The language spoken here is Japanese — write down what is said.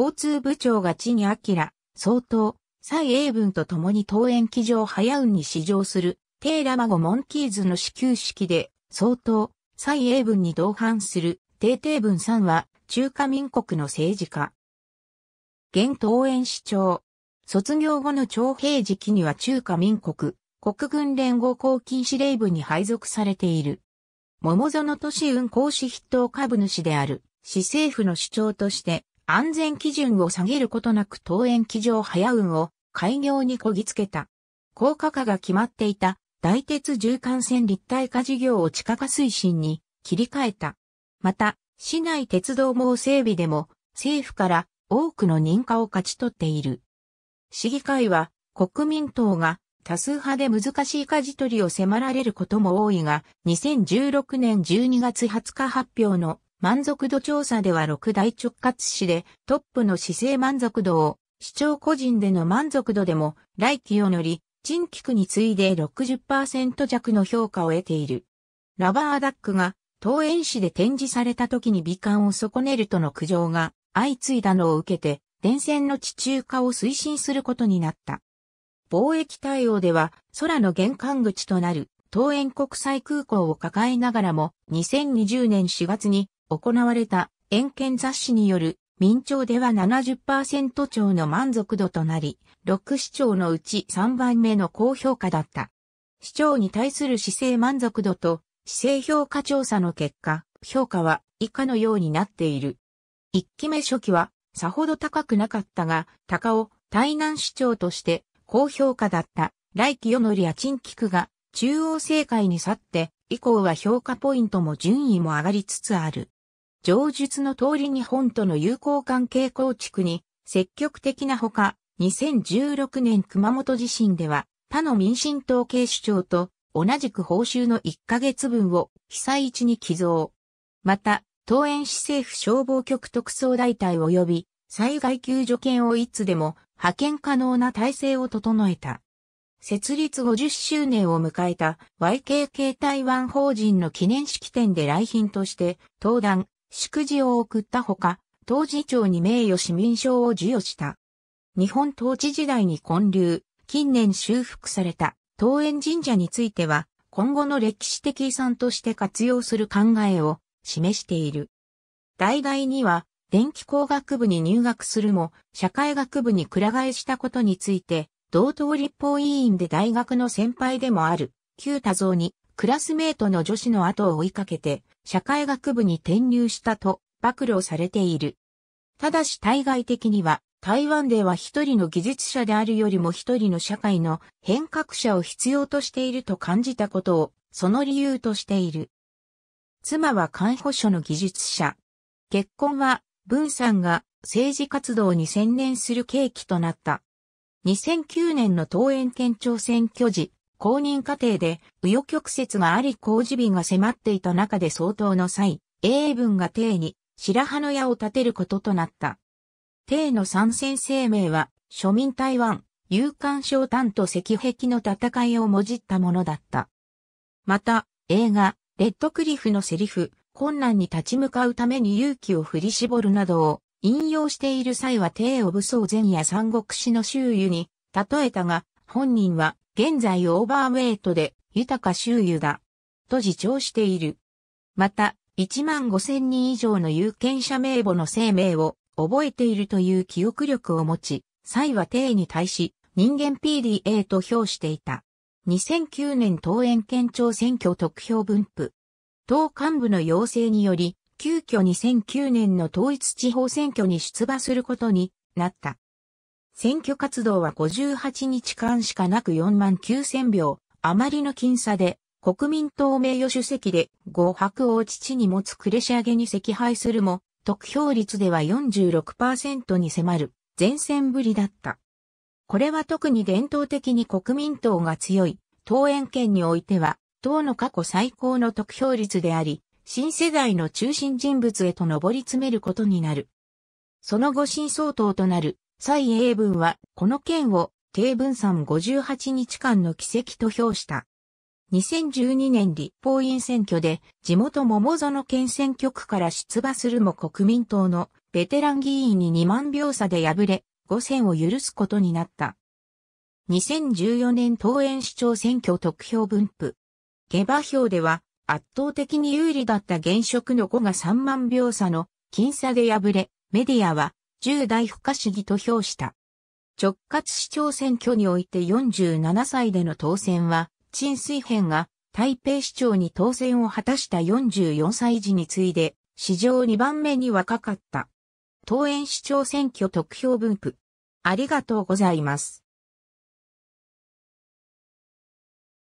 交通部長が地に明、総統、蔡英文と共に登園機場早運に試乗する、テーラマゴモンキーズの始球式で、総統、蔡英文に同伴する、テーテー文さんは、中華民国の政治家。現登園市長。卒業後の徴兵時期には中華民国、国軍連合公金司令部に配属されている。桃園都市運行士筆頭株主である、市政府の主張として、安全基準を下げることなく当園機場早運を開業にこぎつけた。高価化が決まっていた大鉄重幹線立体化事業を地下化推進に切り替えた。また、市内鉄道網整備でも政府から多くの認可を勝ち取っている。市議会は国民党が多数派で難しい舵取りを迫られることも多いが、2016年12月20日発表の満足度調査では6大直轄市でトップの市政満足度を、市長個人での満足度でも、来期を乗り、陳規区に次いで60%弱の評価を得ている。ラバーダックが、桃園市で展示された時に美観を損ねるとの苦情が相次いだのを受けて、電線の地中化を推進することになった。貿易対応では、空の玄関口となる、桃園国際空港を抱えながらも、2020年4月に行われた遠見雑誌による民調では70%超の満足度となり、6市長のうち3番目の高評価だった。市長に対する市政満足度と市政評価調査の結果、評価は以下のようになっている。1期目初期はさほど高くなかったが、高尾、台南市長として高評価だった来期よのりや陳菊が中央政界に去って、以降は評価ポイントも順位も上がりつつある。上述の通り日本との友好関係構築に積極的なほか、2016年熊本地震では他の民進党系首長と同じく報酬の1ヶ月分を被災地に寄贈。また、東園市政府消防局特捜大隊及び災害救助犬をいつでも派遣可能な体制を整えた。設立50周年を迎えた YKK 台湾法人の記念式典で来賓として、登壇、祝辞を送ったほか、当時長に名誉市民賞を授与した。日本統治時代に建立、近年修復された、東園神社については、今後の歴史的遺産として活用する考えを示している。大概には、電気工学部に入学するも、社会学部にく替えしたことについて、同等立法委員で大学の先輩でもある、旧多蔵にクラスメートの女子の後を追いかけて、社会学部に転入したと暴露されている。ただし対外的には、台湾では一人の技術者であるよりも一人の社会の変革者を必要としていると感じたことを、その理由としている。妻は看護所の技術者。結婚は、文さんが政治活動に専念する契機となった。2009年の東園県庁選挙時、公認過程で、紆余曲折があり工事日が迫っていた中で相当の際、英文が帝に白羽の矢を立てることとなった。帝の参戦声明は、庶民台湾、勇敢商丹と石壁の戦いをもじったものだった。また、映画、レッドクリフのセリフ、困難に立ち向かうために勇気を振り絞るなどを引用している際は帝を武装前夜三国志の周囲に例えたが、本人は現在オーバーウェイトで豊か周遊だ。と自重している。また、1万5千人以上の有権者名簿の生命を覚えているという記憶力を持ち、蔡は帝に対し人間 PDA と評していた。2009年東園県庁選挙得票分布。党幹部の要請により、急遽2009年の統一地方選挙に出馬することになった。選挙活動は58日間しかなく4万9000票、余りの僅差で、国民党名誉主席で、五白を父に持つクれし上げに惜敗するも、得票率では46%に迫る、前線ぶりだった。これは特に伝統的に国民党が強い、党園圏においては、党の過去最高の得票率であり、新世代の中心人物へと上り詰めることになる。その後新総統となる蔡英文は、この件を、低分散58日間の奇跡と評した。2012年立法院選挙で、地元桃園県選挙区から出馬するも国民党のベテラン議員に2万票差で敗れ、5選を許すことになった。2014年東園市長選挙得票分布。下馬票では、圧倒的に有利だった現職の5が3万票差の僅差で敗れ、メディアは10代不可思議と評した。直轄市長選挙において47歳での当選は、陳水編が台北市長に当選を果たした44歳時に次いで、史上2番目に若かった。当園市長選挙得票分布。ありがとうございます。